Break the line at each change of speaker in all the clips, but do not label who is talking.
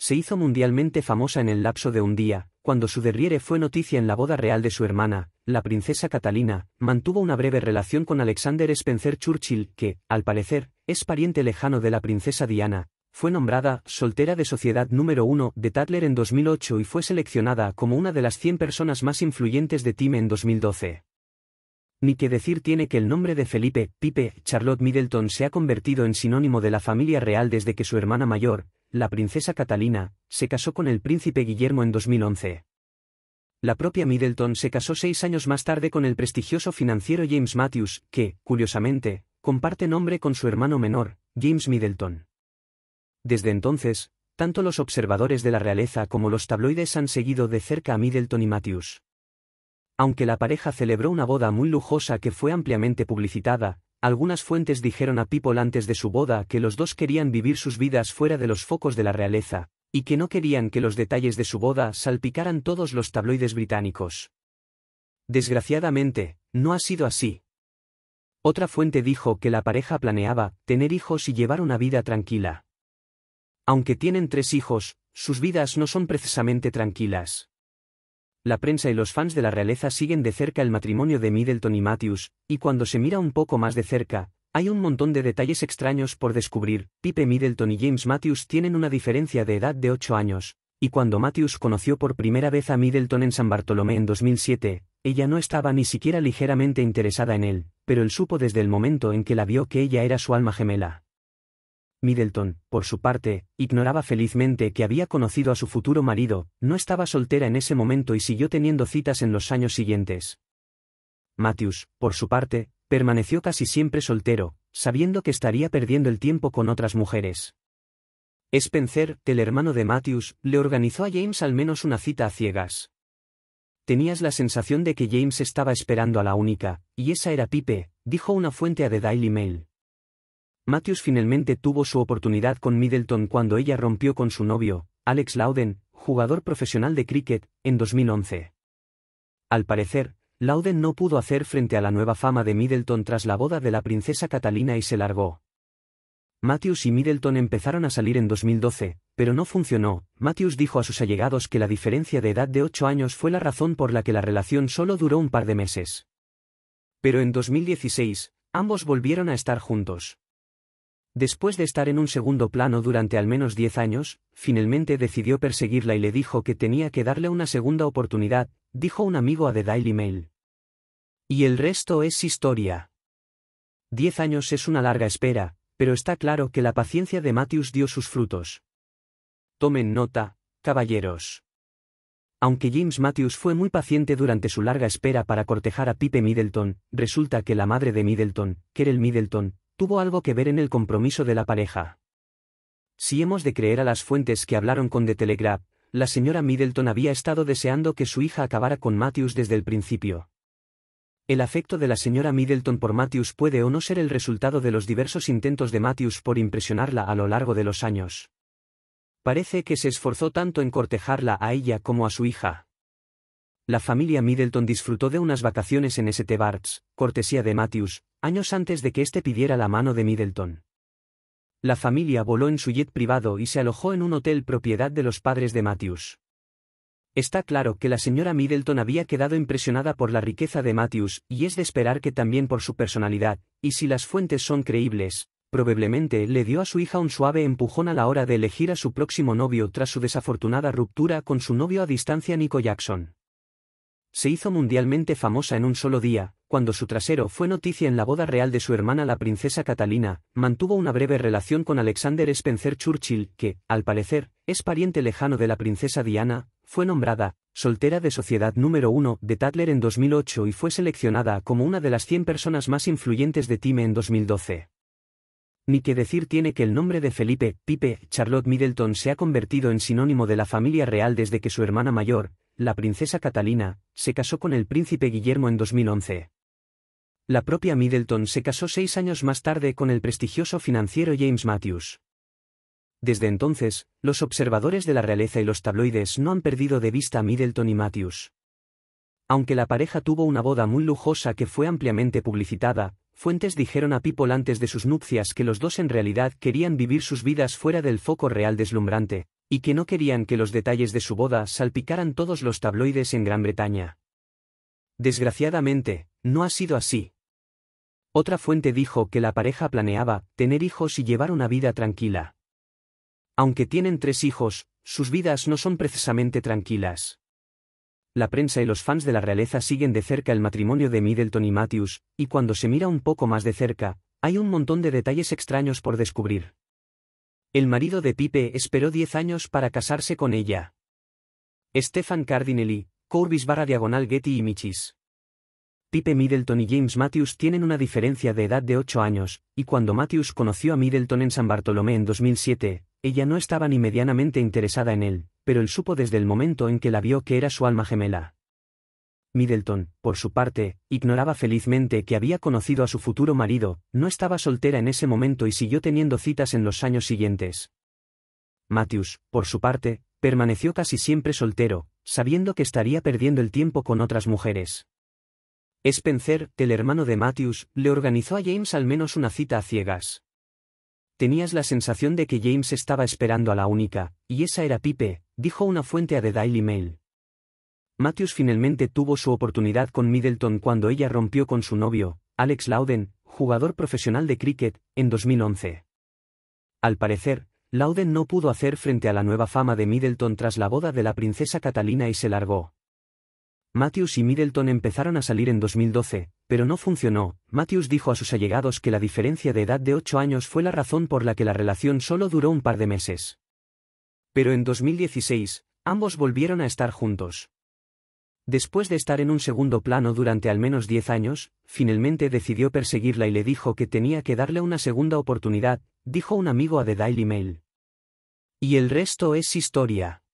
se hizo mundialmente famosa en el lapso de un día, cuando su derriere fue noticia en la boda real de su hermana, la princesa Catalina, mantuvo una breve relación con Alexander Spencer Churchill, que, al parecer, es pariente lejano de la princesa Diana. Fue nombrada soltera de Sociedad número uno de Tatler en 2008 y fue seleccionada como una de las 100 personas más influyentes de Time en 2012. Ni que decir tiene que el nombre de Felipe, Pipe, Charlotte Middleton se ha convertido en sinónimo de la familia real desde que su hermana mayor, la princesa Catalina, se casó con el príncipe Guillermo en 2011. La propia Middleton se casó seis años más tarde con el prestigioso financiero James Matthews, que, curiosamente, comparte nombre con su hermano menor, James Middleton. Desde entonces, tanto los observadores de la realeza como los tabloides han seguido de cerca a Middleton y Matthews. Aunque la pareja celebró una boda muy lujosa que fue ampliamente publicitada, algunas fuentes dijeron a People antes de su boda que los dos querían vivir sus vidas fuera de los focos de la realeza, y que no querían que los detalles de su boda salpicaran todos los tabloides británicos. Desgraciadamente, no ha sido así. Otra fuente dijo que la pareja planeaba tener hijos y llevar una vida tranquila. Aunque tienen tres hijos, sus vidas no son precisamente tranquilas la prensa y los fans de la realeza siguen de cerca el matrimonio de Middleton y Matthews, y cuando se mira un poco más de cerca, hay un montón de detalles extraños por descubrir. Pipe Middleton y James Matthews tienen una diferencia de edad de 8 años, y cuando Matthews conoció por primera vez a Middleton en San Bartolomé en 2007, ella no estaba ni siquiera ligeramente interesada en él, pero él supo desde el momento en que la vio que ella era su alma gemela. Middleton, por su parte, ignoraba felizmente que había conocido a su futuro marido, no estaba soltera en ese momento y siguió teniendo citas en los años siguientes. Matthews, por su parte, permaneció casi siempre soltero, sabiendo que estaría perdiendo el tiempo con otras mujeres. Spencer, el hermano de Matthews, le organizó a James al menos una cita a ciegas. Tenías la sensación de que James estaba esperando a la única, y esa era Pipe, dijo una fuente a The Daily Mail. Matthews finalmente tuvo su oportunidad con Middleton cuando ella rompió con su novio, Alex Lauden, jugador profesional de cricket, en 2011. Al parecer, Lauden no pudo hacer frente a la nueva fama de Middleton tras la boda de la princesa Catalina y se largó. Matthews y Middleton empezaron a salir en 2012, pero no funcionó. Matthews dijo a sus allegados que la diferencia de edad de ocho años fue la razón por la que la relación solo duró un par de meses. Pero en 2016, ambos volvieron a estar juntos. Después de estar en un segundo plano durante al menos diez años, finalmente decidió perseguirla y le dijo que tenía que darle una segunda oportunidad, dijo un amigo a The Daily Mail. Y el resto es historia. Diez años es una larga espera, pero está claro que la paciencia de Matthews dio sus frutos. Tomen nota, caballeros. Aunque James Matthews fue muy paciente durante su larga espera para cortejar a Pipe Middleton, resulta que la madre de Middleton, Kerel Middleton, tuvo algo que ver en el compromiso de la pareja. Si hemos de creer a las fuentes que hablaron con The Telegraph, la señora Middleton había estado deseando que su hija acabara con Matthews desde el principio. El afecto de la señora Middleton por Matthews puede o no ser el resultado de los diversos intentos de Matthews por impresionarla a lo largo de los años. Parece que se esforzó tanto en cortejarla a ella como a su hija. La familia Middleton disfrutó de unas vacaciones en St. Barts, cortesía de Matthews, años antes de que éste pidiera la mano de Middleton. La familia voló en su jet privado y se alojó en un hotel propiedad de los padres de Matthews. Está claro que la señora Middleton había quedado impresionada por la riqueza de Matthews, y es de esperar que también por su personalidad, y si las fuentes son creíbles, probablemente le dio a su hija un suave empujón a la hora de elegir a su próximo novio tras su desafortunada ruptura con su novio a distancia Nico Jackson. Se hizo mundialmente famosa en un solo día, cuando su trasero fue noticia en la boda real de su hermana la princesa Catalina, mantuvo una breve relación con Alexander Spencer Churchill, que, al parecer, es pariente lejano de la princesa Diana, fue nombrada, soltera de Sociedad número uno de Tatler en 2008 y fue seleccionada como una de las 100 personas más influyentes de Time en 2012. Ni que decir tiene que el nombre de Felipe, Pipe, Charlotte Middleton se ha convertido en sinónimo de la familia real desde que su hermana mayor, la princesa Catalina, se casó con el príncipe Guillermo en 2011. La propia Middleton se casó seis años más tarde con el prestigioso financiero James Matthews. Desde entonces, los observadores de la realeza y los tabloides no han perdido de vista a Middleton y Matthews. Aunque la pareja tuvo una boda muy lujosa que fue ampliamente publicitada, fuentes dijeron a People antes de sus nupcias que los dos en realidad querían vivir sus vidas fuera del foco real deslumbrante, y que no querían que los detalles de su boda salpicaran todos los tabloides en Gran Bretaña. Desgraciadamente, no ha sido así. Otra fuente dijo que la pareja planeaba tener hijos y llevar una vida tranquila. Aunque tienen tres hijos, sus vidas no son precisamente tranquilas. La prensa y los fans de la realeza siguen de cerca el matrimonio de Middleton y Matthews, y cuando se mira un poco más de cerca, hay un montón de detalles extraños por descubrir. El marido de Pipe esperó 10 años para casarse con ella. Stefan Cardinelli, Corbis barra diagonal Getty y Michis. Pipe Middleton y James Matthews tienen una diferencia de edad de 8 años, y cuando Matthews conoció a Middleton en San Bartolomé en 2007, ella no estaba ni medianamente interesada en él, pero él supo desde el momento en que la vio que era su alma gemela. Middleton, por su parte, ignoraba felizmente que había conocido a su futuro marido, no estaba soltera en ese momento y siguió teniendo citas en los años siguientes. Matthews, por su parte, permaneció casi siempre soltero, sabiendo que estaría perdiendo el tiempo con otras mujeres. Spencer, el hermano de Matthews, le organizó a James al menos una cita a ciegas. Tenías la sensación de que James estaba esperando a la única, y esa era Pipe, dijo una fuente a The Daily Mail. Matthews finalmente tuvo su oportunidad con Middleton cuando ella rompió con su novio, Alex Lauden, jugador profesional de cricket, en 2011. Al parecer, Lauden no pudo hacer frente a la nueva fama de Middleton tras la boda de la princesa Catalina y se largó. Matthews y Middleton empezaron a salir en 2012, pero no funcionó. Matthews dijo a sus allegados que la diferencia de edad de ocho años fue la razón por la que la relación solo duró un par de meses. Pero en 2016, ambos volvieron a estar juntos. Después de estar en un segundo plano durante al menos diez años, finalmente decidió perseguirla y le dijo que tenía que darle una segunda oportunidad, dijo un amigo a The Daily Mail. Y el resto es historia.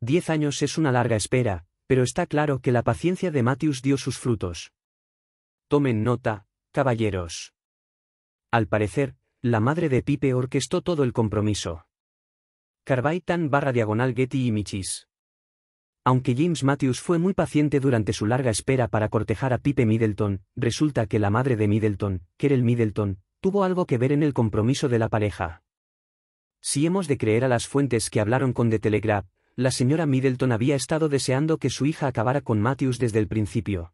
Diez años es una larga espera, pero está claro que la paciencia de Matthews dio sus frutos. Tomen nota, caballeros. Al parecer, la madre de Pipe orquestó todo el compromiso. Carbaitan barra diagonal Getty Michis. Aunque James Matthews fue muy paciente durante su larga espera para cortejar a Pipe Middleton, resulta que la madre de Middleton, Kerel Middleton, tuvo algo que ver en el compromiso de la pareja. Si hemos de creer a las fuentes que hablaron con The Telegraph, la señora Middleton había estado deseando que su hija acabara con Matthews desde el principio.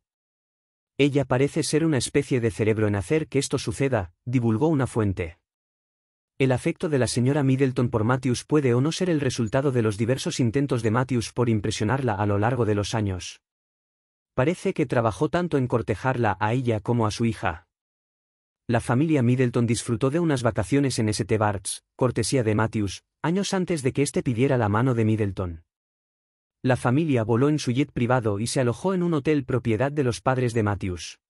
Ella parece ser una especie de cerebro en hacer que esto suceda, divulgó una fuente. El afecto de la señora Middleton por Matthews puede o no ser el resultado de los diversos intentos de Matthews por impresionarla a lo largo de los años. Parece que trabajó tanto en cortejarla a ella como a su hija. La familia Middleton disfrutó de unas vacaciones en St. Barts, cortesía de Matthews, años antes de que éste pidiera la mano de Middleton. La familia voló en su jet privado y se alojó en un hotel propiedad de los padres de Matthews.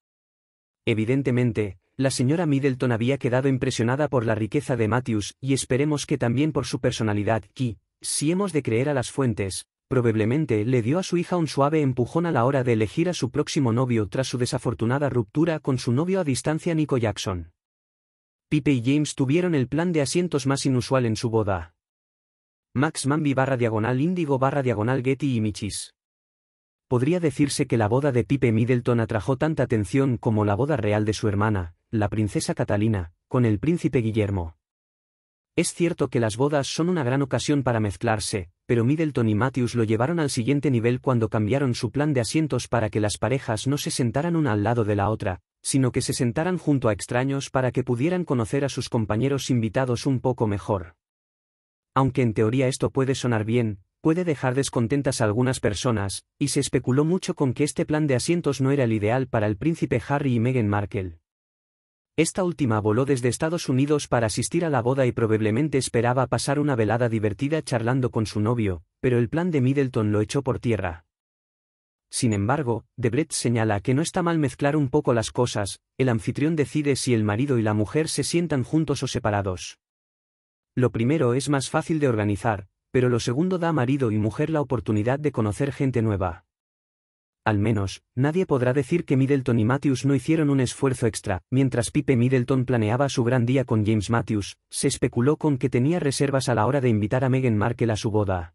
Evidentemente, la señora Middleton había quedado impresionada por la riqueza de Matthews, y esperemos que también por su personalidad, que, si hemos de creer a las fuentes, probablemente le dio a su hija un suave empujón a la hora de elegir a su próximo novio tras su desafortunada ruptura con su novio a distancia Nico Jackson. Pipe y James tuvieron el plan de asientos más inusual en su boda. Max Mambi barra diagonal índigo barra diagonal Getty y Michis. Podría decirse que la boda de Pipe Middleton atrajo tanta atención como la boda real de su hermana, la princesa Catalina, con el príncipe Guillermo. Es cierto que las bodas son una gran ocasión para mezclarse, pero Middleton y Matthews lo llevaron al siguiente nivel cuando cambiaron su plan de asientos para que las parejas no se sentaran una al lado de la otra, sino que se sentaran junto a extraños para que pudieran conocer a sus compañeros invitados un poco mejor. Aunque en teoría esto puede sonar bien, puede dejar descontentas a algunas personas, y se especuló mucho con que este plan de asientos no era el ideal para el príncipe Harry y Meghan Markle. Esta última voló desde Estados Unidos para asistir a la boda y probablemente esperaba pasar una velada divertida charlando con su novio, pero el plan de Middleton lo echó por tierra. Sin embargo, DeBrett señala que no está mal mezclar un poco las cosas, el anfitrión decide si el marido y la mujer se sientan juntos o separados. Lo primero es más fácil de organizar, pero lo segundo da a marido y mujer la oportunidad de conocer gente nueva. Al menos, nadie podrá decir que Middleton y Matthews no hicieron un esfuerzo extra. Mientras Pipe Middleton planeaba su gran día con James Matthews, se especuló con que tenía reservas a la hora de invitar a Meghan Markle a su boda.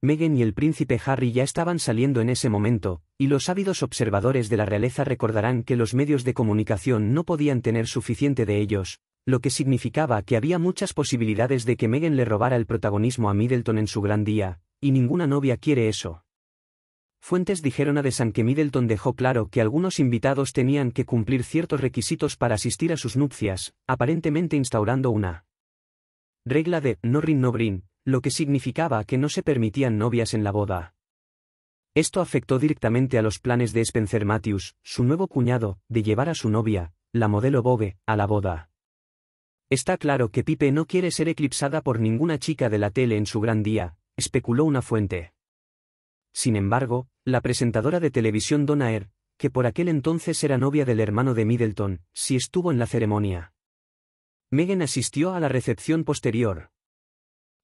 Meghan y el príncipe Harry ya estaban saliendo en ese momento, y los ávidos observadores de la realeza recordarán que los medios de comunicación no podían tener suficiente de ellos, lo que significaba que había muchas posibilidades de que Meghan le robara el protagonismo a Middleton en su gran día, y ninguna novia quiere eso. Fuentes dijeron a de San que Middleton dejó claro que algunos invitados tenían que cumplir ciertos requisitos para asistir a sus nupcias, aparentemente instaurando una regla de no rin no brin, lo que significaba que no se permitían novias en la boda. Esto afectó directamente a los planes de Spencer Matthews, su nuevo cuñado, de llevar a su novia, la modelo Vogue, a la boda. Está claro que Pipe no quiere ser eclipsada por ninguna chica de la tele en su gran día, especuló una fuente. Sin embargo, la presentadora de televisión Donna que por aquel entonces era novia del hermano de Middleton, sí estuvo en la ceremonia. Meghan asistió a la recepción posterior.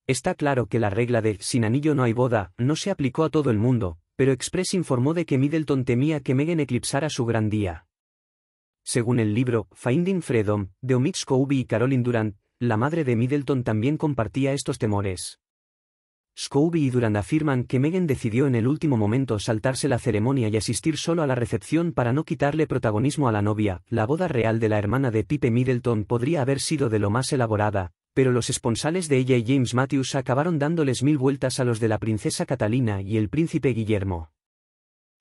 Está claro que la regla de sin anillo no hay boda no se aplicó a todo el mundo, pero Express informó de que Middleton temía que Meghan eclipsara su gran día. Según el libro Finding Freedom, de Omid y Caroline Durant, la madre de Middleton también compartía estos temores. Scooby y Durand afirman que Meghan decidió en el último momento saltarse la ceremonia y asistir solo a la recepción para no quitarle protagonismo a la novia. La boda real de la hermana de Pipe Middleton podría haber sido de lo más elaborada, pero los esponsales de ella y James Matthews acabaron dándoles mil vueltas a los de la princesa Catalina y el príncipe Guillermo.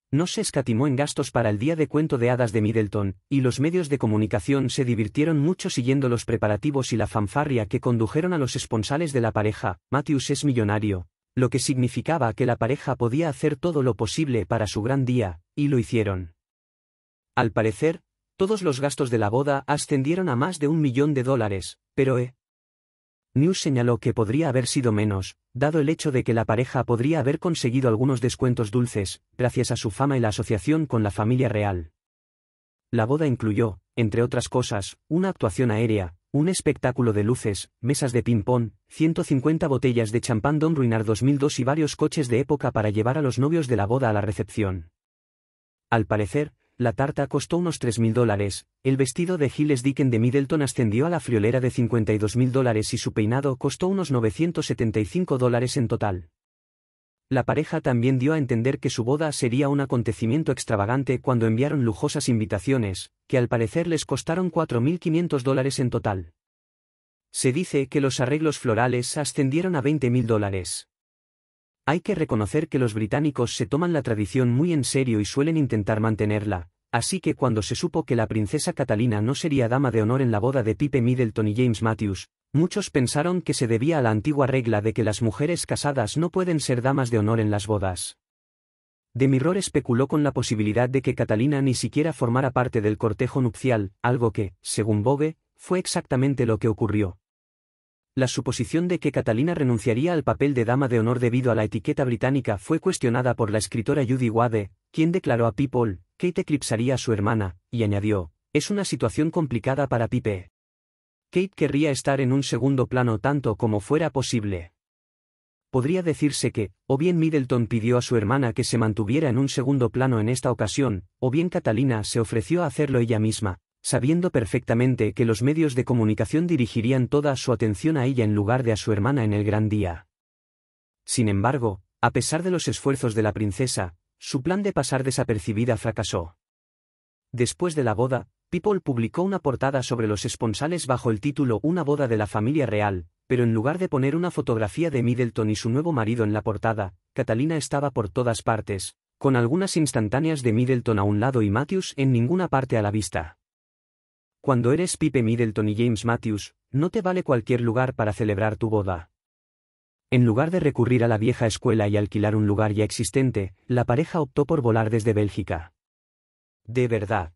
No se escatimó en gastos para el Día de Cuento de Hadas de Middleton, y los medios de comunicación se divirtieron mucho siguiendo los preparativos y la fanfarria que condujeron a los esponsales de la pareja. Matthews es millonario, lo que significaba que la pareja podía hacer todo lo posible para su gran día, y lo hicieron. Al parecer, todos los gastos de la boda ascendieron a más de un millón de dólares, pero eh, News señaló que podría haber sido menos, dado el hecho de que la pareja podría haber conseguido algunos descuentos dulces, gracias a su fama y la asociación con la familia real. La boda incluyó, entre otras cosas, una actuación aérea, un espectáculo de luces, mesas de ping-pong, 150 botellas de champán Don Ruinar 2002 y varios coches de época para llevar a los novios de la boda a la recepción. Al parecer, la tarta costó unos 3.000 dólares, el vestido de Giles Dicken de Middleton ascendió a la friolera de 52.000 dólares y su peinado costó unos 975 dólares en total. La pareja también dio a entender que su boda sería un acontecimiento extravagante cuando enviaron lujosas invitaciones, que al parecer les costaron 4.500 dólares en total. Se dice que los arreglos florales ascendieron a 20.000 dólares. Hay que reconocer que los británicos se toman la tradición muy en serio y suelen intentar mantenerla, así que cuando se supo que la princesa Catalina no sería dama de honor en la boda de Pipe Middleton y James Matthews, muchos pensaron que se debía a la antigua regla de que las mujeres casadas no pueden ser damas de honor en las bodas. De Mirror especuló con la posibilidad de que Catalina ni siquiera formara parte del cortejo nupcial, algo que, según Bogue, fue exactamente lo que ocurrió. La suposición de que Catalina renunciaría al papel de dama de honor debido a la etiqueta británica fue cuestionada por la escritora Judy Wade, quien declaró a People, Kate eclipsaría a su hermana, y añadió, es una situación complicada para Pipe. Kate querría estar en un segundo plano tanto como fuera posible. Podría decirse que, o bien Middleton pidió a su hermana que se mantuviera en un segundo plano en esta ocasión, o bien Catalina se ofreció a hacerlo ella misma, sabiendo perfectamente que los medios de comunicación dirigirían toda su atención a ella en lugar de a su hermana en el gran día. Sin embargo, a pesar de los esfuerzos de la princesa, su plan de pasar desapercibida fracasó. Después de la boda, People publicó una portada sobre los esponsales bajo el título Una boda de la familia real, pero en lugar de poner una fotografía de Middleton y su nuevo marido en la portada, Catalina estaba por todas partes, con algunas instantáneas de Middleton a un lado y Matthews en ninguna parte a la vista. Cuando eres Pipe Middleton y James Matthews, no te vale cualquier lugar para celebrar tu boda. En lugar de recurrir a la vieja escuela y alquilar un lugar ya existente, la pareja optó por volar desde Bélgica. De verdad.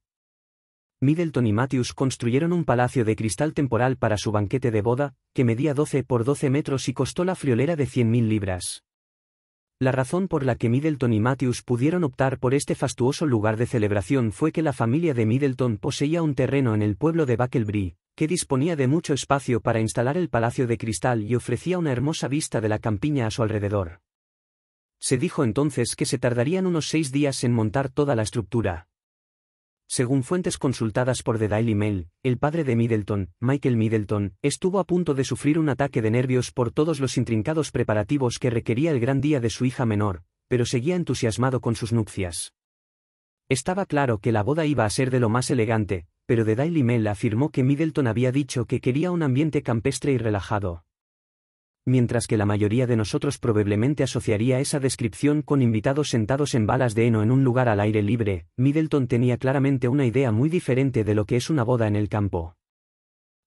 Middleton y Matthews construyeron un palacio de cristal temporal para su banquete de boda, que medía 12 por 12 metros y costó la friolera de 100.000 libras. La razón por la que Middleton y Matthews pudieron optar por este fastuoso lugar de celebración fue que la familia de Middleton poseía un terreno en el pueblo de Bucklebury, que disponía de mucho espacio para instalar el Palacio de Cristal y ofrecía una hermosa vista de la campiña a su alrededor. Se dijo entonces que se tardarían unos seis días en montar toda la estructura, según fuentes consultadas por The Daily Mail, el padre de Middleton, Michael Middleton, estuvo a punto de sufrir un ataque de nervios por todos los intrincados preparativos que requería el gran día de su hija menor, pero seguía entusiasmado con sus nupcias. Estaba claro que la boda iba a ser de lo más elegante, pero The Daily Mail afirmó que Middleton había dicho que quería un ambiente campestre y relajado mientras que la mayoría de nosotros probablemente asociaría esa descripción con invitados sentados en balas de heno en un lugar al aire libre, Middleton tenía claramente una idea muy diferente de lo que es una boda en el campo.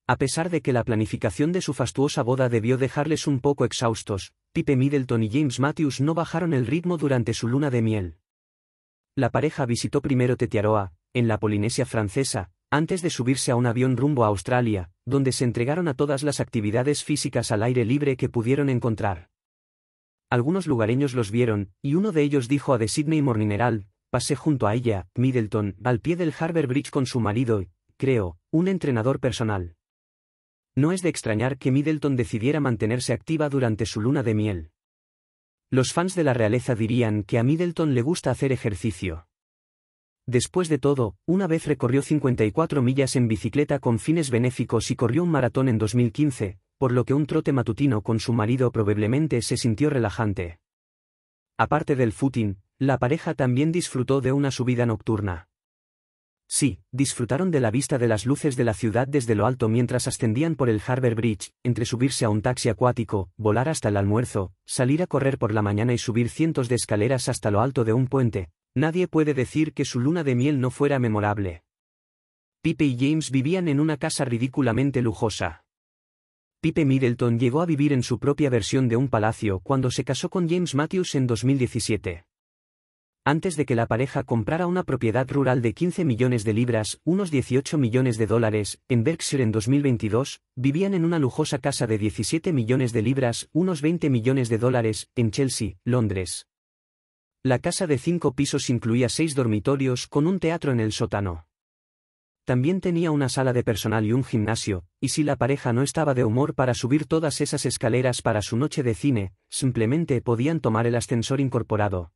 A pesar de que la planificación de su fastuosa boda debió dejarles un poco exhaustos, Pipe Middleton y James Matthews no bajaron el ritmo durante su luna de miel. La pareja visitó primero Tetiaroa, en la Polinesia francesa, antes de subirse a un avión rumbo a Australia, donde se entregaron a todas las actividades físicas al aire libre que pudieron encontrar. Algunos lugareños los vieron, y uno de ellos dijo a The Sydney Morning Herald, pasé junto a ella, Middleton, al pie del Harbour Bridge con su marido, y, creo, un entrenador personal. No es de extrañar que Middleton decidiera mantenerse activa durante su luna de miel. Los fans de la realeza dirían que a Middleton le gusta hacer ejercicio. Después de todo, una vez recorrió 54 millas en bicicleta con fines benéficos y corrió un maratón en 2015, por lo que un trote matutino con su marido probablemente se sintió relajante. Aparte del footing, la pareja también disfrutó de una subida nocturna. Sí, disfrutaron de la vista de las luces de la ciudad desde lo alto mientras ascendían por el Harbour Bridge, entre subirse a un taxi acuático, volar hasta el almuerzo, salir a correr por la mañana y subir cientos de escaleras hasta lo alto de un puente, Nadie puede decir que su luna de miel no fuera memorable. Pipe y James vivían en una casa ridículamente lujosa. Pipe Middleton llegó a vivir en su propia versión de un palacio cuando se casó con James Matthews en 2017. Antes de que la pareja comprara una propiedad rural de 15 millones de libras, unos 18 millones de dólares, en Berkshire en 2022, vivían en una lujosa casa de 17 millones de libras, unos 20 millones de dólares, en Chelsea, Londres. La casa de cinco pisos incluía seis dormitorios con un teatro en el sótano. También tenía una sala de personal y un gimnasio, y si la pareja no estaba de humor para subir todas esas escaleras para su noche de cine, simplemente podían tomar el ascensor incorporado.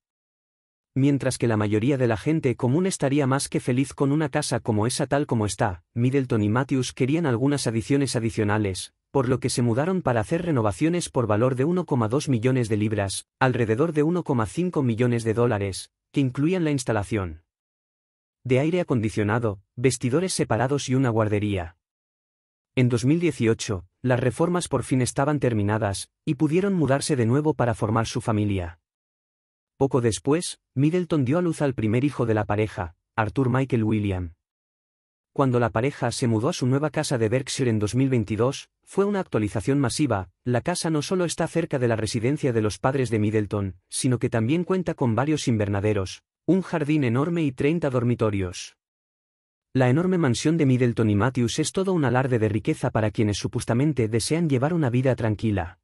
Mientras que la mayoría de la gente común estaría más que feliz con una casa como esa tal como está, Middleton y Matthews querían algunas adiciones adicionales, por lo que se mudaron para hacer renovaciones por valor de 1,2 millones de libras, alrededor de 1,5 millones de dólares, que incluían la instalación de aire acondicionado, vestidores separados y una guardería. En 2018, las reformas por fin estaban terminadas, y pudieron mudarse de nuevo para formar su familia. Poco después, Middleton dio a luz al primer hijo de la pareja, Arthur Michael William. Cuando la pareja se mudó a su nueva casa de Berkshire en 2022, fue una actualización masiva, la casa no solo está cerca de la residencia de los padres de Middleton, sino que también cuenta con varios invernaderos, un jardín enorme y 30 dormitorios. La enorme mansión de Middleton y Matthews es todo un alarde de riqueza para quienes supuestamente desean llevar una vida tranquila.